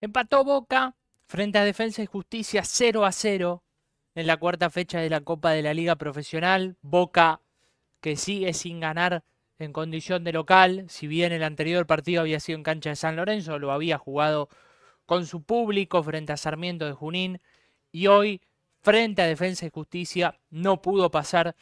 Empató Boca frente a Defensa y Justicia 0 a 0 en la cuarta fecha de la Copa de la Liga Profesional. Boca que sigue sin ganar en condición de local, si bien el anterior partido había sido en cancha de San Lorenzo, lo había jugado con su público frente a Sarmiento de Junín y hoy frente a Defensa y Justicia no pudo pasar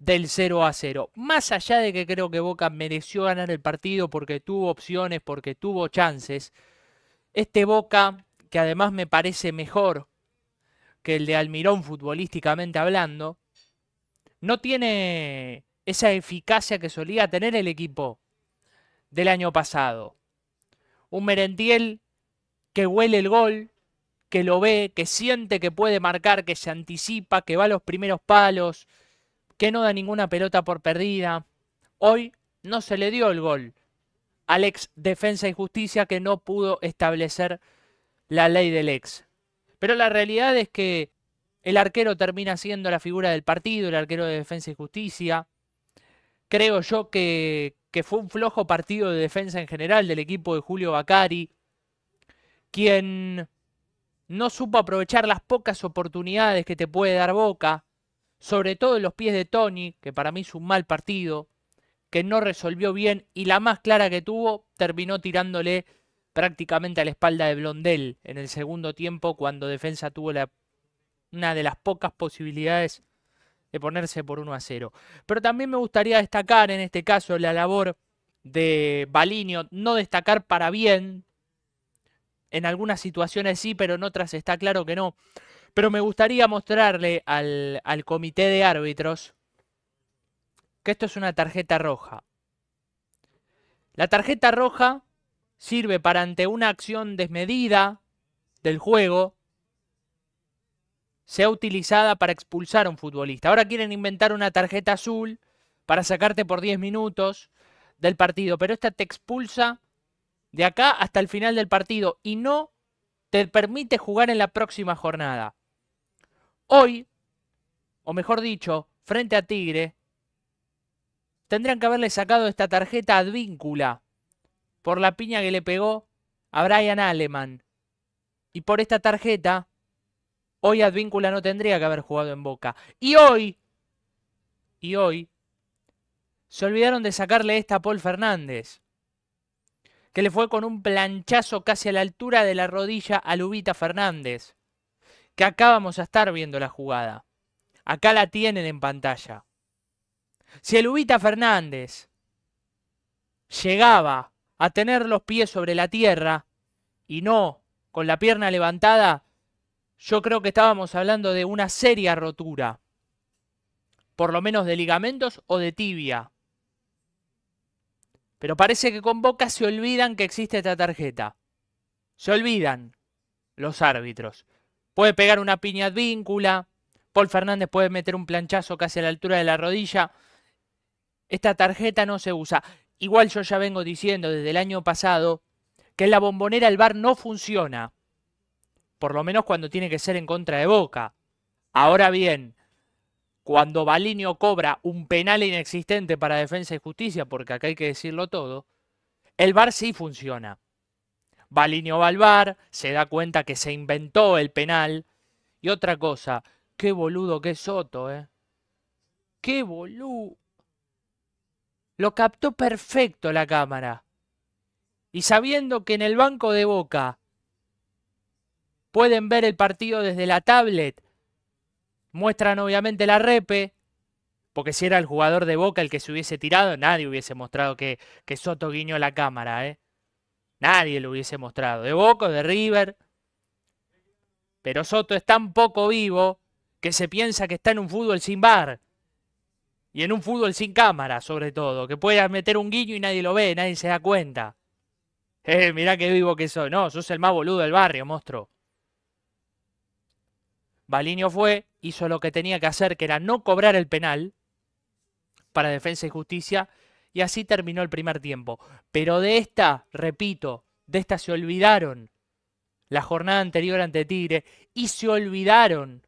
del 0 a 0. Más allá de que creo que Boca mereció ganar el partido porque tuvo opciones, porque tuvo chances, este Boca, que además me parece mejor que el de Almirón futbolísticamente hablando, no tiene esa eficacia que solía tener el equipo del año pasado. Un Merentiel que huele el gol, que lo ve, que siente que puede marcar, que se anticipa, que va a los primeros palos, que no da ninguna pelota por perdida. Hoy no se le dio el gol al ex Defensa y Justicia que no pudo establecer la ley del ex. Pero la realidad es que el arquero termina siendo la figura del partido, el arquero de Defensa y Justicia. Creo yo que, fue un flojo partido de defensa en general del equipo de Julio Bacari, quien no supo aprovechar las pocas oportunidades que te puede dar Boca, sobre todo en los pies de Tony, que para mí es un mal partido, que no resolvió bien y la más clara que tuvo terminó tirándole prácticamente a la espalda de Blondel en el segundo tiempo cuando defensa tuvo la, una de las pocas posibilidades de ponerse por 1 a 0. Pero también me gustaría destacar en este caso la labor de Balinio, no destacar para bien, en algunas situaciones sí, pero en otras está claro que no. Pero me gustaría mostrarle al comité de árbitros que esto es una tarjeta roja. La tarjeta roja sirve para ante una acción desmedida del juego, sea utilizada para expulsar a un futbolista. Ahora quieren inventar una tarjeta azul para sacarte por 10 minutos del partido, pero esta te expulsa de acá hasta el final del partido y no te permite jugar en la próxima jornada. Hoy, o mejor dicho, frente a Tigre, Tendrían que haberle sacado esta tarjeta advíncula por la piña que le pegó a Brian Aleman. Y por esta tarjeta, hoy Advíncula no tendría que haber jugado en Boca. Y hoy, y hoy, se olvidaron de sacarle esta a Paul Fernández, que le fue con un planchazo casi a la altura de la rodilla a Lubita Fernández, que acá vamos a estar viendo la jugada. Acá la tienen en pantalla. Si el Ubita Fernández llegaba a tener los pies sobre la tierra y no con la pierna levantada, yo creo que estábamos hablando de una seria rotura, por lo menos de ligamentos o de tibia. Pero parece que con Boca se olvidan que existe esta tarjeta. Se olvidan los árbitros. Puede pegar una piña víncula, Paul Fernández puede meter un planchazo casi a la altura de la rodilla esta tarjeta no se usa. Igual yo ya vengo diciendo desde el año pasado que en la bombonera el bar no funciona. Por lo menos cuando tiene que ser en contra de Boca. Ahora bien, cuando Balinio cobra un penal inexistente para defensa y justicia, porque acá hay que decirlo todo, el bar sí funciona. Balinio va al bar, se da cuenta que se inventó el penal. Y otra cosa, qué boludo que es Soto, ¿eh? Qué boludo. Lo captó perfecto la cámara. Y sabiendo que en el banco de Boca pueden ver el partido desde la tablet, muestran obviamente la repe, porque si era el jugador de Boca el que se hubiese tirado, nadie hubiese mostrado que, Soto guiñó la cámara, ¿eh? Nadie lo hubiese mostrado, de Boca de River. Pero Soto es tan poco vivo que se piensa que está en un fútbol sin bar. Y en un fútbol sin cámara, sobre todo, que puedas meter un guiño y nadie lo ve, nadie se da cuenta. Eh, mirá qué vivo que soy. No, sos el más boludo del barrio, monstruo. Balinio fue, hizo lo que tenía que hacer, que era no cobrar el penal para Defensa y Justicia, y así terminó el primer tiempo. Pero de esta, repito, de esta se olvidaron la jornada anterior ante Tigre y se olvidaron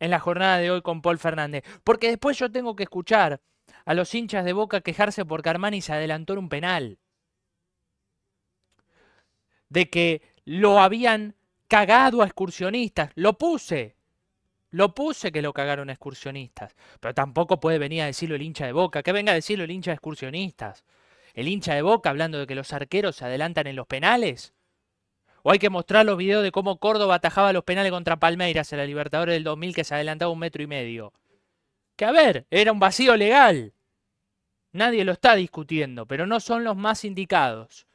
en la jornada de hoy con Paul Fernández. Porque después yo tengo que escuchar a los hinchas de Boca quejarse porque Armani se adelantó en un penal. De que lo habían cagado a excursionistas. Lo puse. Lo puse que lo cagaron a excursionistas. Pero tampoco puede venir a decirlo el hincha de Boca. Que venga a decirlo el hincha de excursionistas. El hincha de Boca hablando de que los arqueros se adelantan en los penales. O hay que mostrar los videos de cómo Córdoba atajaba los penales contra Palmeiras en la Libertadores del 2000 que se adelantaba un metro y medio. Que a ver, era un vacío legal. Nadie lo está discutiendo, pero no son los más indicados.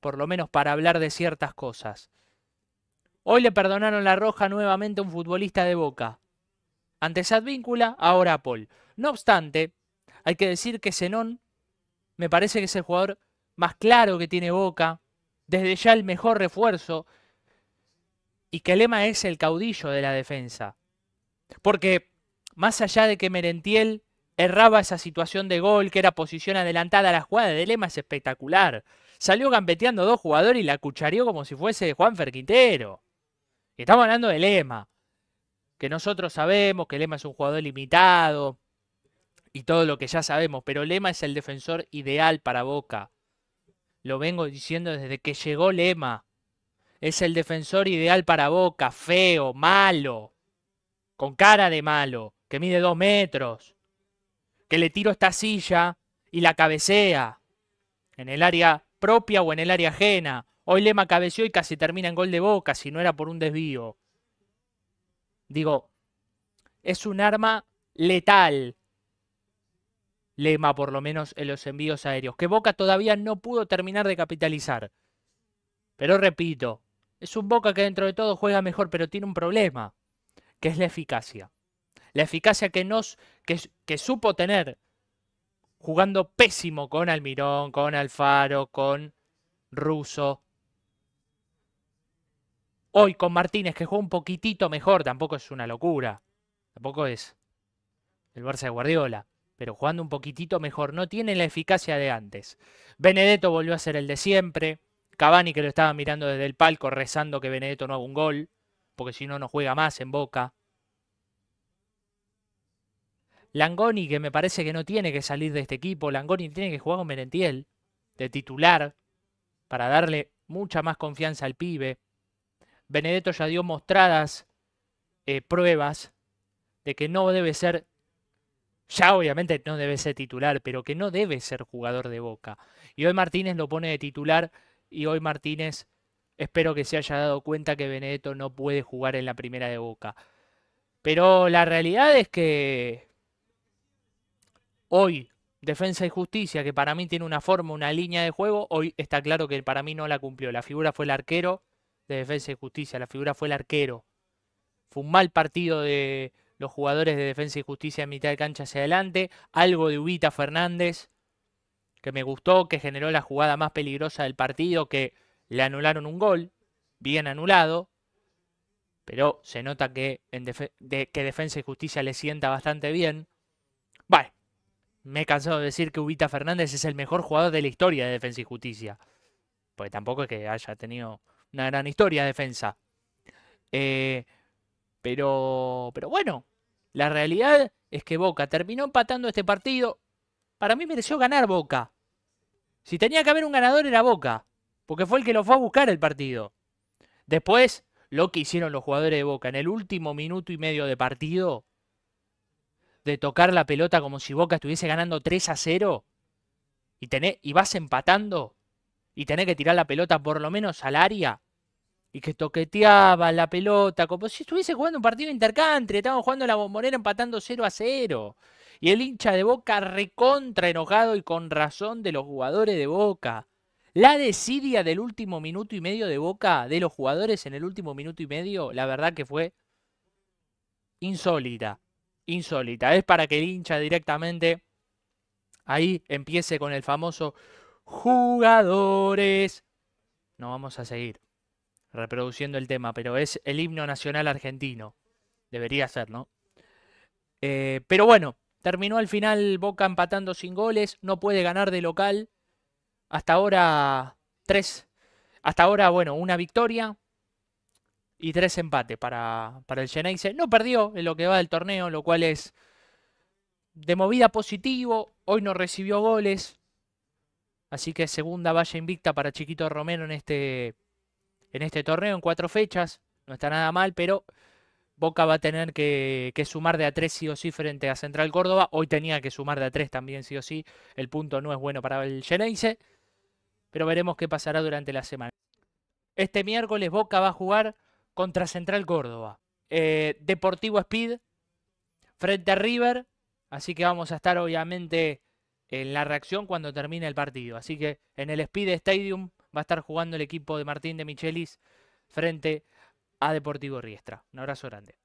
Por lo menos para hablar de ciertas cosas. Hoy le perdonaron la roja nuevamente a un futbolista de Boca. Ante Advíncula, ahora Paul. No obstante, hay que decir que Zenón me parece que es el jugador más claro que tiene Boca, desde ya el mejor refuerzo y que Lema es el caudillo de la defensa. Porque más allá de que Merentiel erraba esa situación de gol, que era posición adelantada, la jugada de Lema es espectacular. Salió gambeteando dos jugadores y la cuchareó como si fuese Juan Ferquintero. Y estamos hablando de Lema, que nosotros sabemos que Lema es un jugador limitado y todo lo que ya sabemos, pero Lema es el defensor ideal para Boca. Lo vengo diciendo desde que llegó Lema. Es el defensor ideal para Boca, feo, malo, con cara de malo, que mide dos metros, que le tiro esta silla y la cabecea en el área propia o en el área ajena. Hoy Lema cabeció y casi termina en gol de Boca, si no era por un desvío. Digo, es un arma letal lema, por lo menos en los envíos aéreos, que Boca todavía no pudo terminar de capitalizar. Pero repito, es un Boca que dentro de todo juega mejor, pero tiene un problema, que es la eficacia. La eficacia que, nos, que, que supo tener jugando pésimo con Almirón, con Alfaro, con Russo. Hoy con Martínez, que jugó un poquitito mejor, tampoco es una locura. Tampoco es el Barça de Guardiola pero jugando un poquitito mejor. No tiene la eficacia de antes. Benedetto volvió a ser el de siempre. Cavani, que lo estaba mirando desde el palco, rezando que Benedetto no haga un gol, porque si no, no juega más en boca. Langoni, que me parece que no tiene que salir de este equipo. Langoni tiene que jugar con Merentiel, de titular, para darle mucha más confianza al pibe. Benedetto ya dio mostradas eh, pruebas de que no debe ser ya obviamente no debe ser titular, pero que no debe ser jugador de Boca. Y hoy Martínez lo pone de titular y hoy Martínez espero que se haya dado cuenta que Benedetto no puede jugar en la primera de Boca. Pero la realidad es que hoy Defensa y Justicia, que para mí tiene una forma, una línea de juego, hoy está claro que para mí no la cumplió. La figura fue el arquero de Defensa y Justicia, la figura fue el arquero. Fue un mal partido de, los jugadores de Defensa y Justicia en mitad de cancha hacia adelante, algo de Ubita Fernández, que me gustó, que generó la jugada más peligrosa del partido, que le anularon un gol, bien anulado, pero se nota que, en de, que Defensa y Justicia le sienta bastante bien. Vale, me he cansado de decir que Ubita Fernández es el mejor jugador de la historia de Defensa y Justicia, pues tampoco es que haya tenido una gran historia de defensa. Eh, pero, pero bueno, la realidad es que Boca terminó empatando este partido. Para mí mereció ganar Boca. Si tenía que haber un ganador era Boca, porque fue el que lo fue a buscar el partido. Después, lo que hicieron los jugadores de Boca en el último minuto y medio de partido, de tocar la pelota como si Boca estuviese ganando 3 a 0, y, y vas empatando, y tenés que tirar la pelota por lo menos al área, y que toqueteaba la pelota, como si estuviese jugando un partido intercountry, estaban jugando la bombonera empatando 0 a 0. Y el hincha de Boca recontra enojado y con razón de los jugadores de Boca. La desidia del último minuto y medio de Boca, de los jugadores en el último minuto y medio, la verdad que fue insólita. Insólita. Es para que el hincha directamente ahí empiece con el famoso jugadores. No vamos a seguir reproduciendo el tema, pero es el himno nacional argentino. Debería ser, ¿no? Eh, pero bueno, terminó al final Boca empatando sin goles, no puede ganar de local. Hasta ahora, tres. Hasta ahora, bueno, una victoria y tres empates para, para el Geneise. No perdió en lo que va del torneo, lo cual es de movida positivo. Hoy no recibió goles. Así que segunda valla invicta para Chiquito Romero en este en este torneo, en cuatro fechas. No está nada mal, pero Boca va a tener que, sumar de a tres sí o sí frente a Central Córdoba. Hoy tenía que sumar de a tres también sí o sí. El punto no es bueno para el Geneise. Pero veremos qué pasará durante la semana. Este miércoles Boca va a jugar contra Central Córdoba. Eh, Deportivo Speed frente a River. Así que vamos a estar obviamente en la reacción cuando termine el partido. Así que en el Speed Stadium va a estar jugando el equipo de Martín de Michelis frente a Deportivo Riestra. Un abrazo grande.